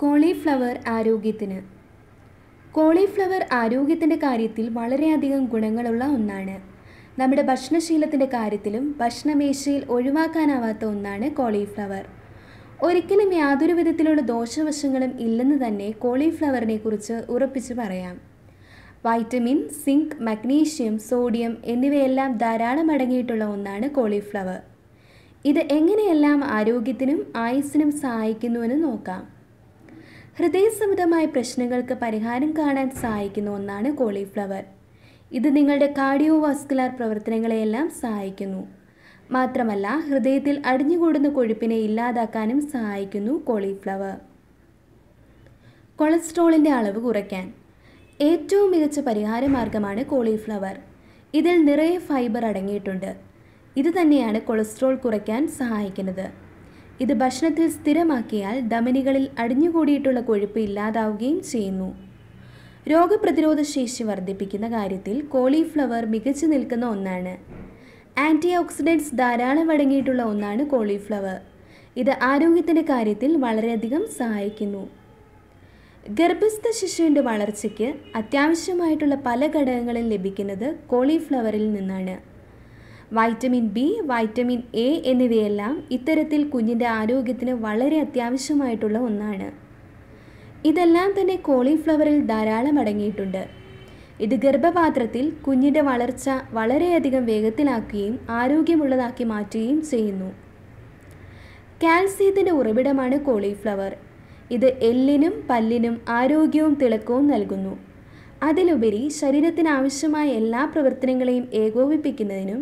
cauliflower ആരോഗ്യത്തിന് cauliflower ആരോഗ്യത്തിൻ്റെ കാര്യത്തിൽ വളരെയധികം ഗുണങ്ങളുള്ള ഒന്നാണ് നമ്മുടെ ഭക്ഷണശീലത്തിൻ്റെ കാര്യത്തിലും ഭക്ഷണമേശയിൽ ഒഴിവാക്കാനാവാത്ത ഒന്നാണ് കോളിഫ്ലവർ ഒരിക്കലും യാതൊരു വിധത്തിലുള്ള ദോഷവശങ്ങളും ഇല്ലെന്ന് തന്നെ കോളിഫ്ലവറിനെ കുറിച്ച് ഉറപ്പിച്ച് പറയാം വൈറ്റമിൻ സിങ്ക് മഗ്നീഷ്യം സോഡിയം എന്നിവയെല്ലാം ധാരാളം അടങ്ങിയിട്ടുള്ള ഒന്നാണ് കോളിഫ്ലവർ ഇത് എങ്ങനെയെല്ലാം ആരോഗ്യത്തിനും ആയുസ്സിനും സഹായിക്കുന്നുവെന്ന് നോക്കാം ഹൃദയസംബന്ധമായ പ്രശ്നങ്ങൾക്ക് പരിഹാരം കാണാൻ സഹായിക്കുന്ന ഒന്നാണ് കോളിഫ്ലവർ ഇത് നിങ്ങളുടെ കാർഡിയോ വാസ്കുലാർ പ്രവർത്തനങ്ങളെയെല്ലാം സഹായിക്കുന്നു മാത്രമല്ല ഹൃദയത്തിൽ അടിഞ്ഞുകൂടുന്ന കൊഴുപ്പിനെ ഇല്ലാതാക്കാനും സഹായിക്കുന്നു കോളിഫ്ലവർ കൊളസ്ട്രോളിൻ്റെ അളവ് കുറയ്ക്കാൻ ഏറ്റവും മികച്ച പരിഹാര മാർഗമാണ് കോളിഫ്ലവർ ഇതിൽ നിറയെ ഫൈബർ അടങ്ങിയിട്ടുണ്ട് ഇത് തന്നെയാണ് കൊളസ്ട്രോൾ കുറയ്ക്കാൻ സഹായിക്കുന്നത് ഇത് ഭക്ഷണത്തിൽ സ്ഥിരമാക്കിയാൽ ധമനികളിൽ അടിഞ്ഞുകൂടിയിട്ടുള്ള കൊഴുപ്പ് ഇല്ലാതാവുകയും ചെയ്യുന്നു രോഗപ്രതിരോധ ശേഷി വർദ്ധിപ്പിക്കുന്ന കാര്യത്തിൽ കോളിഫ്ലവർ മികച്ചു നിൽക്കുന്ന ഒന്നാണ് ആൻറ്റി ഓക്സിഡൻസ് ധാരാളം അടങ്ങിയിട്ടുള്ള ഒന്നാണ് കോളിഫ്ലവർ ഇത് ആരോഗ്യത്തിൻ്റെ കാര്യത്തിൽ വളരെയധികം സഹായിക്കുന്നു ഗർഭസ്ഥ ശിശുവിൻ്റെ വളർച്ചയ്ക്ക് അത്യാവശ്യമായിട്ടുള്ള പല ഘടകങ്ങളും ലഭിക്കുന്നത് കോളിഫ്ലവറിൽ നിന്നാണ് വൈറ്റമിൻ ബി വൈറ്റമിൻ എ എന്നിവയെല്ലാം ഇത്തരത്തിൽ കുഞ്ഞിൻ്റെ ആരോഗ്യത്തിന് വളരെ അത്യാവശ്യമായിട്ടുള്ള ഒന്നാണ് ഇതെല്ലാം തന്നെ കോളിഫ്ലവറിൽ ധാരാളം അടങ്ങിയിട്ടുണ്ട് ഇത് ഗർഭപാത്രത്തിൽ കുഞ്ഞിൻ്റെ വളർച്ച വളരെയധികം വേഗത്തിലാക്കുകയും ആരോഗ്യമുള്ളതാക്കി മാറ്റുകയും ചെയ്യുന്നു കാൽസ്യത്തിൻ്റെ ഉറവിടമാണ് കോളിഫ്ലവർ ഇത് എല്ലിനും പല്ലിനും ആരോഗ്യവും തിളക്കവും നൽകുന്നു അതിലുപരി ശരീരത്തിന് ആവശ്യമായ എല്ലാ പ്രവർത്തനങ്ങളെയും ഏകോപിപ്പിക്കുന്നതിനും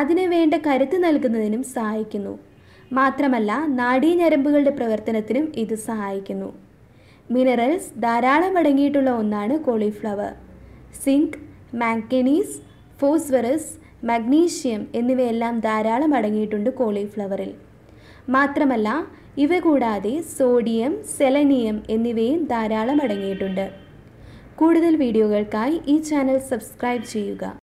അതിനു വേണ്ട കരുത്ത് നൽകുന്നതിനും സഹായിക്കുന്നു മാത്രമല്ല നാഡീഞരമ്പുകളുടെ പ്രവർത്തനത്തിനും ഇത് സഹായിക്കുന്നു മിനറൽസ് ധാരാളം അടങ്ങിയിട്ടുള്ള ഒന്നാണ് cauliflower zinc manganese phosphorus magnesium എന്നിവയെല്ലാം ധാരാളം അടങ്ങിയിട്ടുണ്ട് കോളിഫ്ലവറിൽ മാത്രമല്ല ഇവ കൂടാതെ സോഡിയം സെലനിയം എന്നിവയും ധാരാളം അടങ്ങിയിട്ടുണ്ട് കൂടുതൽ വീഡിയോകൾക്കായി ഈ ചാനൽ സബ്സ്ക്രൈബ് ചെയ്യുക